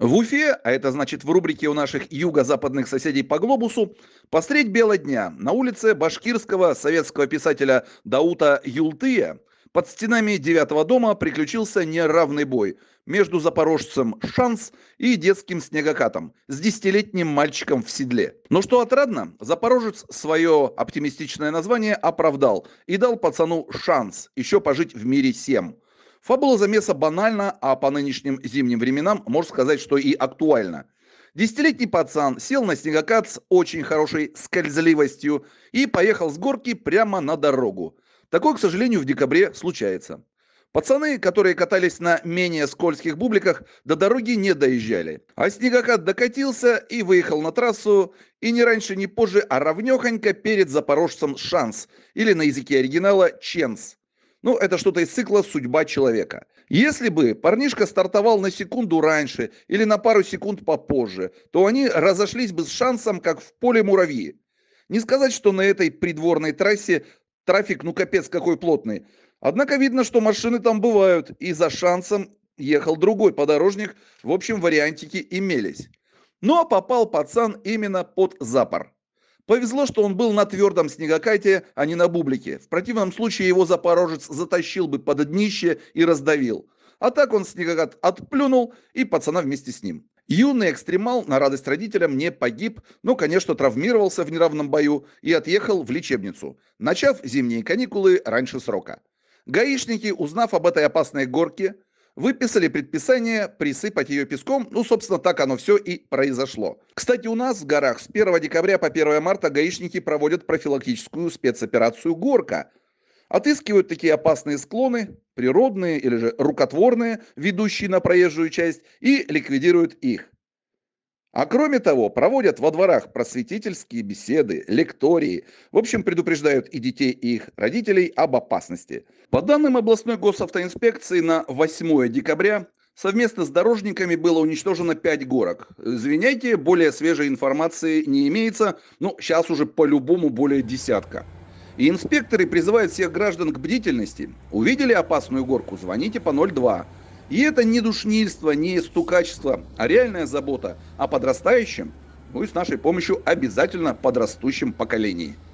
В Уфе, а это значит в рубрике у наших юго-западных соседей по глобусу, посредь бела дня на улице башкирского советского писателя Даута Юлтыя под стенами девятого дома приключился неравный бой между запорожцем «Шанс» и детским снегокатом с десятилетним мальчиком в седле. Но что отрадно, запорожец свое оптимистичное название оправдал и дал пацану шанс еще пожить в мире семь. Фабула замеса банальна, а по нынешним зимним временам можно сказать, что и актуальна. Десятилетний пацан сел на снегокат с очень хорошей скользливостью и поехал с горки прямо на дорогу. Такое, к сожалению, в декабре случается. Пацаны, которые катались на менее скользких бубликах, до дороги не доезжали. А снегокат докатился и выехал на трассу, и не раньше, не позже, а равнёхонько перед запорожцем «Шанс» или на языке оригинала «Ченс». Ну, это что-то из цикла «Судьба человека». Если бы парнишка стартовал на секунду раньше или на пару секунд попозже, то они разошлись бы с шансом, как в поле муравьи. Не сказать, что на этой придворной трассе трафик ну капец какой плотный. Однако видно, что машины там бывают, и за шансом ехал другой подорожник, в общем вариантики имелись. Ну а попал пацан именно под запор. Повезло, что он был на твердом снегокате, а не на бублике. В противном случае его запорожец затащил бы под днище и раздавил. А так он снегокат отплюнул и пацана вместе с ним. Юный экстремал на радость родителям не погиб, но, конечно, травмировался в неравном бою и отъехал в лечебницу, начав зимние каникулы раньше срока. Гаишники, узнав об этой опасной горке, Выписали предписание присыпать ее песком. Ну, собственно, так оно все и произошло. Кстати, у нас в горах с 1 декабря по 1 марта гаишники проводят профилактическую спецоперацию «Горка». Отыскивают такие опасные склоны, природные или же рукотворные, ведущие на проезжую часть, и ликвидируют их. А кроме того, проводят во дворах просветительские беседы, лектории. В общем, предупреждают и детей, и их родителей об опасности. По данным областной госавтоинспекции, на 8 декабря совместно с дорожниками было уничтожено 5 горок. Извиняйте, более свежей информации не имеется, но сейчас уже по-любому более десятка. И инспекторы призывают всех граждан к бдительности. Увидели опасную горку, звоните по 02. И это не душнильство, не стукачество, а реальная забота о подрастающем, ну и с нашей помощью обязательно подрастущем поколении.